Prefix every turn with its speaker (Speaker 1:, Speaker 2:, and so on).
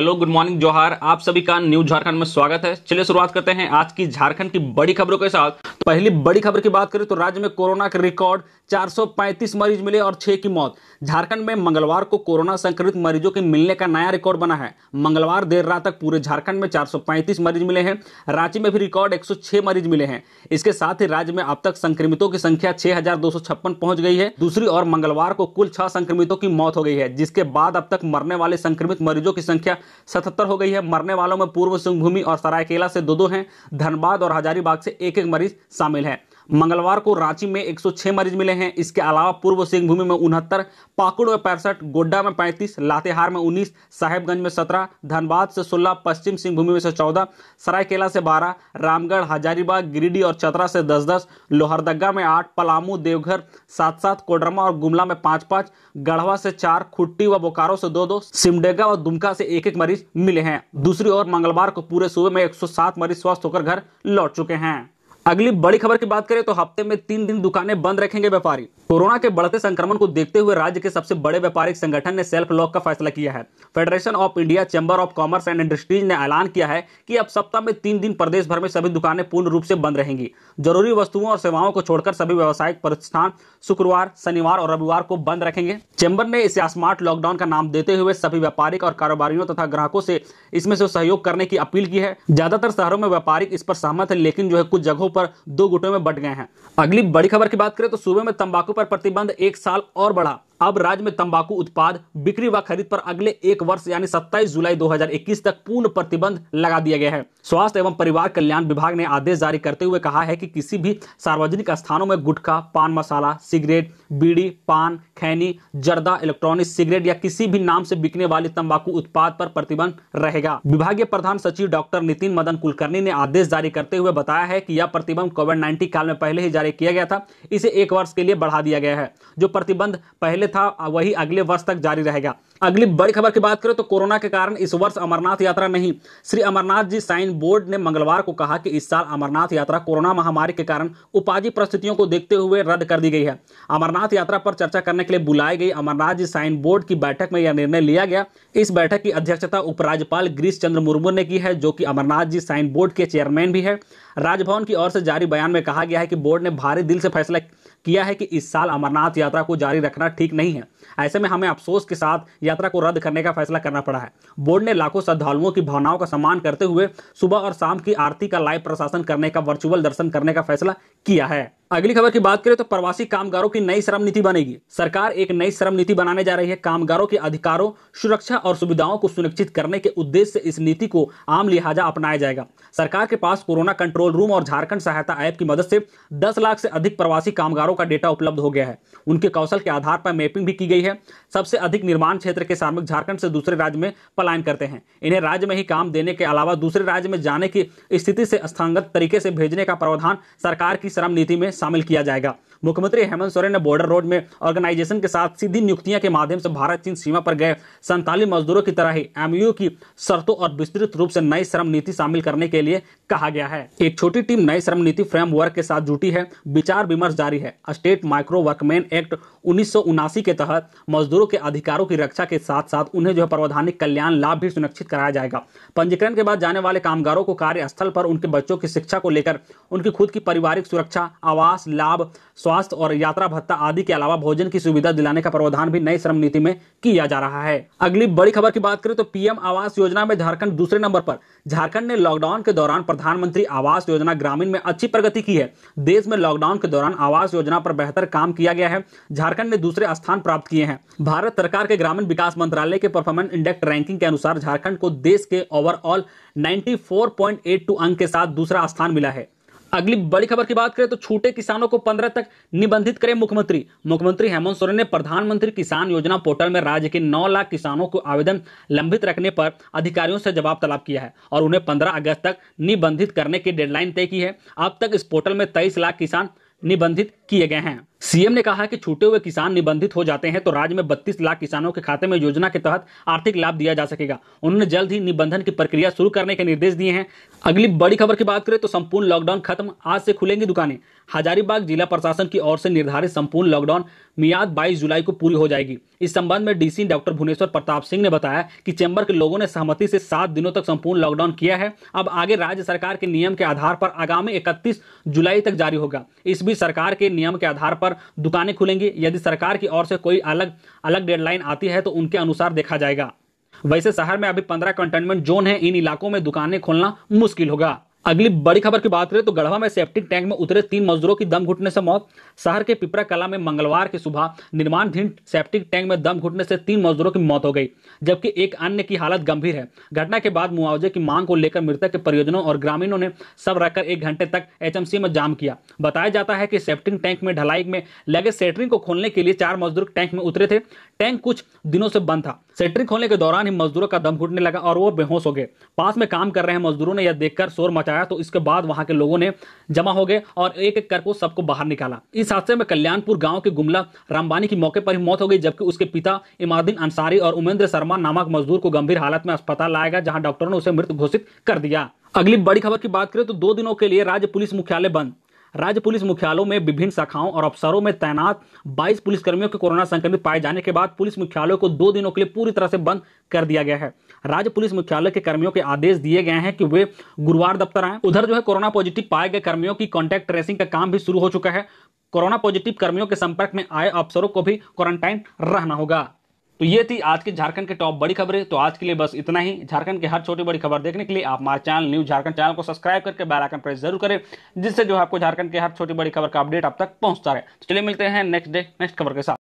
Speaker 1: hello good morning जोहार आप सभी का न्यू झारखंड में स्वागत है चलिए शुरुआत करते हैं आज की झारखंड की बड़ी खबरों के साथ पहली बड़ी खबर की बात करें तो राज्य में कोरोना के रिकॉर्ड 435 मरीज मिले और छह की मौत झारखंड में मंगलवार को कोरोना संक्रमित मरीजों के मिलने का नया रिकॉर्ड बना है मंगलवार देर रात तक पूरे झारखंड में 435 मरीज मिले हैं रांची में भी रिकॉर्ड 106 मरीज मिले हैं इसके साथ ही राज्य में अब तक संक्रमितों की संख्या छह पहुंच गई है दूसरी और मंगलवार को कुल छह संक्रमितों की मौत हो गई है जिसके बाद अब तक मरने वाले संक्रमित मरीजों की संख्या सतहत्तर हो गई है मरने वालों में पूर्व सिंहभूमि और सरायकेला से दो दो हैं धनबाद और हजारीबाग से एक एक मरीज शामिल है मंगलवार को रांची में 106 मरीज मिले हैं इसके अलावा पूर्व सिंहभूमि में उनहत्तर पाकुड़ में पैंसठ गोड्डा में 35, लातेहार में 19, साहेबगंज में 17, धनबाद से 16, पश्चिम सिंहभूमि में से 14, सरायकेला से 12, रामगढ़ हजारीबाग गिरिडीह और चतरा से 10-10, लोहरदगा में 8, पलामू देवघर सात सात कोडरमा और गुमला में पांच पांच गढ़वा से चार खुट्टी व बोकारो से दो दो सिमडेगा व दुमका से एक एक मरीज मिले हैं दूसरी ओर मंगलवार को पूरे सूबे में एक मरीज स्वस्थ होकर घर लौट चुके हैं अगली बड़ी खबर की बात करें तो हफ्ते में तीन दिन दुकानें बंद रखेंगे व्यापारी कोरोना के बढ़ते संक्रमण को देखते हुए राज्य के सबसे बड़े व्यापारिक संगठन ने सेल्फ लॉक का फैसला किया है federation of India chamber of commerce and industries ने ऐलान किया है कि अब सप्ताह में तीन दिन प्रदेश भर में सभी दुकानें पूर्ण रूप से बंद रहेंगी जरूरी वस्तुओं और सेवाओं को छोड़कर सभी व्यावसायिक प्रतिष्ठान शुक्रवार शनिवार और रविवार को बंद रखेंगे चैंबर ने इसे स्मार्ट लॉकडाउन का नाम देते हुए सभी व्यापारिक और कारोबारियों तथा ग्राहकों से इसमें से सहयोग करने की अपील की है ज्यादातर शहरों में व्यापारिक इस पर सहमत है लेकिन जो है कुछ जगहों पर पर दो गुटों में बट गए हैं अगली बड़ी खबर की बात करें तो सूबे में तंबाकू पर प्रतिबंध एक साल और बढ़ा अब राज्य में तंबाकू उत्पाद बिक्री व खरीद पर अगले एक वर्ष यानी 27 जुलाई 2021 तक पूर्ण प्रतिबंध लगा दिया गया है स्वास्थ्य एवं परिवार कल्याण विभाग ने आदेश जारी करते हुए कहा है कि किसी भी सार्वजनिक स्थानों में गुटखा पान मसाला सिगरेट बीड़ी पान खैनी जर्दा इलेक्ट्रॉनिक सिगरेट या किसी भी नाम से बिकने वाले तम्बाकू उत्पाद पर प्रतिबंध रहेगा विभागीय प्रधान सचिव डॉक्टर नितिन मदन कुलकर्णी ने आदेश जारी करते हुए बताया है की यह प्रतिबंध कोविड नाइन्टीन काल में पहले ही जारी किया गया था इसे एक वर्ष के लिए बढ़ा दिया गया है जो प्रतिबंध पहले था वही अगले वर्ष तक जारी रहेगा अगली बड़ी खबर की बात करें तो कोरोना के कारण इस वर्ष अमरनाथ यात्रा नहीं श्री अमरनाथ जी साइन बोर्ड ने मंगलवार को कहा कि इस साल अमरनाथ यात्रा कोरोना महामारी के कारण उपाधि परिस्थितियों को देखते हुए रद्द कर दी गई है अमरनाथ यात्रा पर चर्चा करने के लिए बुलाई गई अमरनाथ जी साइन बोर्ड की बैठक में यह निर्णय लिया गया इस बैठक की अध्यक्षता उपराज्यपाल गिरीश चंद्र मुर्मू ने की है जो की अमरनाथ जी साइन बोर्ड के चेयरमैन भी है राजभवन की ओर से जारी बयान में कहा गया है कि बोर्ड ने भारी दिल से फैसला किया है कि इस साल अमरनाथ यात्रा को जारी रखना ठीक नहीं है ऐसे में हमें अफसोस के साथ यात्रा को रद्द करने का फैसला करना पड़ा है बोर्ड ने लाखों श्रद्धालुओं की भावनाओं का सम्मान करते हुए सुबह और शाम की आरती का लाइव प्रशासन करने का वर्चुअल दर्शन करने का फैसला किया है अगली खबर की बात करें तो प्रवासी कामगारों की नई श्रम नीति बनेगी सरकार एक नई श्रम नीति बनाने जा रही है कामगारों के अधिकारों सुरक्षा और सुविधाओं को सुनिश्चित करने के उद्देश्य से इस नीति को आम लिहाजा अपनाया जाएगा सरकार के पास कोरोना कंट्रोल रूम और झारखंड सहायता ऐप की मदद से दस लाख से अधिक प्रवासी कामगारों का डेटा उपलब्ध हो गया है उनके कौशल के आधार पर मैपिंग भी की गई है सबसे अधिक निर्माण क्षेत्र के श्रमिक झारखंड से दूसरे राज्य में पलायन करते हैं इन्हें राज्य में ही काम देने के अलावा दूसरे राज्य में जाने की स्थिति से स्थानगत तरीके से भेजने का प्रावधान सरकार की श्रम नीति में शामिल किया जाएगा मुख्यमंत्री हेमंत सोरेन ने बॉर्डर रोड में ऑर्गेनाइजेशन के साथ सीधी नियुक्तियां के माध्यम से भारत चीन सीमा पर गए संताली मजदूरों की तरह ही एमयू की शर्तों और विस्तृत रूप से नई श्रम नीति शामिल करने के लिए कहा गया है एक छोटी टीम नई श्रम नीति फ्रेमवर्क के साथ जुटी है विचार विमर्श जारी है स्टेट माइक्रो वर्कमैन एक्ट उन्नीस के तहत मजदूरों के अधिकारों की रक्षा के साथ साथ उन्हें जो है प्रावधानिक कल्याण लाभ भी सुनिश्चित कराया जाएगा पंजीकरण के बाद जाने वाले कामगारों को कार्यस्थल पर उनके बच्चों की शिक्षा को लेकर उनकी खुद की पारिवारिक सुरक्षा आवास लाभ स्वास्थ्य और यात्रा भत्ता आदि के अलावा भोजन की सुविधा दिलाने का प्रावधान भी नई श्रम नीति में किया जा रहा है अगली बड़ी खबर की बात करें तो पीएम आवास योजना में झारखंड दूसरे नंबर पर झारखंड ने लॉकडाउन के दौरान प्रधानमंत्री आवास योजना ग्रामीण में अच्छी प्रगति की है देश में लॉकडाउन के दौरान आवास योजना पर बेहतर काम किया गया है झारखंड ने दूसरे स्थान प्राप्त किए हैं भारत सरकार के ग्रामीण विकास मंत्रालय के परफॉर्मेंस इंडेक्स रैंकिंग के अनुसार झारखंड को देश के ओवरऑल 94.82 अंक के साथ दूसरा स्थान मिला है अगली बड़ी खबर की बात करें तो छोटे किसानों को पंद्रह तक निबंधित करें मुख्यमंत्री मुख्यमंत्री हेमंत सोरेन ने प्रधानमंत्री किसान योजना पोर्टल में राज्य के 9 लाख किसानों को आवेदन लंबित रखने पर अधिकारियों से जवाब तलब किया है और उन्हें 15 अगस्त तक निबंधित करने की डेडलाइन तय की है अब तक इस पोर्टल में तेईस लाख किसान निबंधित किए गए हैं सीएम ने कहा कि छूटे हुए किसान निबंधित हो जाते हैं तो राज्य में 32 लाख किसानों के खाते में योजना के तहत आर्थिक लाभ दिया जा सकेगा उन्होंने जल्द ही निबंधन की प्रक्रिया शुरू करने के निर्देश दिए हैं अगली बड़ी खबर की बात करें तो संपूर्ण लॉकडाउन खत्म आज से खुलेंगी दुकानें हजारीबाग जिला प्रशासन की ओर से निर्धारित संपूर्ण लॉकडाउन मियाद 22 जुलाई को पूरी हो जाएगी इस संबंध में डीसी डॉक्टर भुवनेश्वर प्रताप सिंह ने बताया कि चैंबर के लोगों ने सहमति से सात दिनों तक संपूर्ण लॉकडाउन किया है अब आगे राज्य सरकार के नियम के आधार पर आगामी इकतीस जुलाई तक जारी होगा इस बीच सरकार के नियम के आधार पर पर दुकानें खुलेंगी यदि सरकार की ओर से कोई अलग अलग डेडलाइन आती है तो उनके अनुसार देखा जाएगा वैसे शहर में अभी पंद्रह कंटेनमेंट जोन है इन इलाकों में दुकानें खोलना मुश्किल होगा अगली बड़ी खबर की बात करें तो गढ़वा में सेप्टिक टैंक में उतरे तीन मजदूरों की दम घुटने से मौत शहर के पिपरा कला में मंगलवार की सुबह निर्माणधीन सेप्टिक टैंक में दम घुटने से तीन मजदूरों की मौत हो गई जबकि एक अन्य की हालत गंभीर है घटना के बाद मुआवजे की मांग को लेकर मृतक के परियोजनों और ग्रामीणों ने सब रखकर एक घंटे तक एचएमसी में जाम किया बताया जाता है कि सेप्टिक टैंक में ढलाई में लगे सेटरिंग को खोलने के लिए चार मजदूर टैंक में उतरे थे टैंक कुछ दिनों से बंद था सेट्रिक खोलने के दौरान ही मजदूरों का दम घुटने लगा और वो बेहोश हो गए पास में काम कर रहे हैं मजदूरों ने यह देखकर शोर मचाया तो इसके बाद वहां के लोगों ने जमा हो गए और एक एक कर को सबको बाहर निकाला इस हादसे में कल्याणपुर गांव के गुमला रामबानी की मौके पर ही मौत हो गई जबकि उसके पिता इमादीन अंसारी और उमेंद्र शर्मा नामक मजदूर को गंभीर हालत में अस्पताल लाया गया जहाँ डॉक्टरों ने उसे मृत घोषित कर दिया अगली बड़ी खबर की बात करें तो दो दिनों के लिए राज्य पुलिस मुख्यालय बंद राज्य पुलिस मुख्यालयों में विभिन्न शाखाओं और अफसरों में तैनात 22 पुलिसकर्मियों के कोरोना संक्रमित पाए जाने के बाद पुलिस मुख्यालयों को दो दिनों के लिए पूरी तरह से बंद कर दिया गया है राज्य पुलिस मुख्यालय के कर्मियों के आदेश दिए गए हैं कि वे गुरुवार दफ्तर आए उधर जो है कोरोना पॉजिटिव पाए गए कर्मियों की कॉन्टैक्ट ट्रेसिंग का काम भी शुरू हो चुका है कोरोना पॉजिटिव कर्मियों के संपर्क में आए अफसरों को भी क्वारंटाइन रहना होगा तो ये थी आज के झारखंड के टॉप बड़ी खबरें तो आज के लिए बस इतना ही झारखंड के हर छोटी बड़ी खबर देखने के लिए आप हमारे चैनल न्यूज झारखंड चैनल को सब्सक्राइब करके बेल आइकन प्रेस जरूर करें जिससे जो आपको झारखंड के हर छोटी बड़ी खबर का अपडेट अब तक पहुंचता रहे तो चलिए मिलते हैं नेक्स्ट डे नेक्स्ट खबर के साथ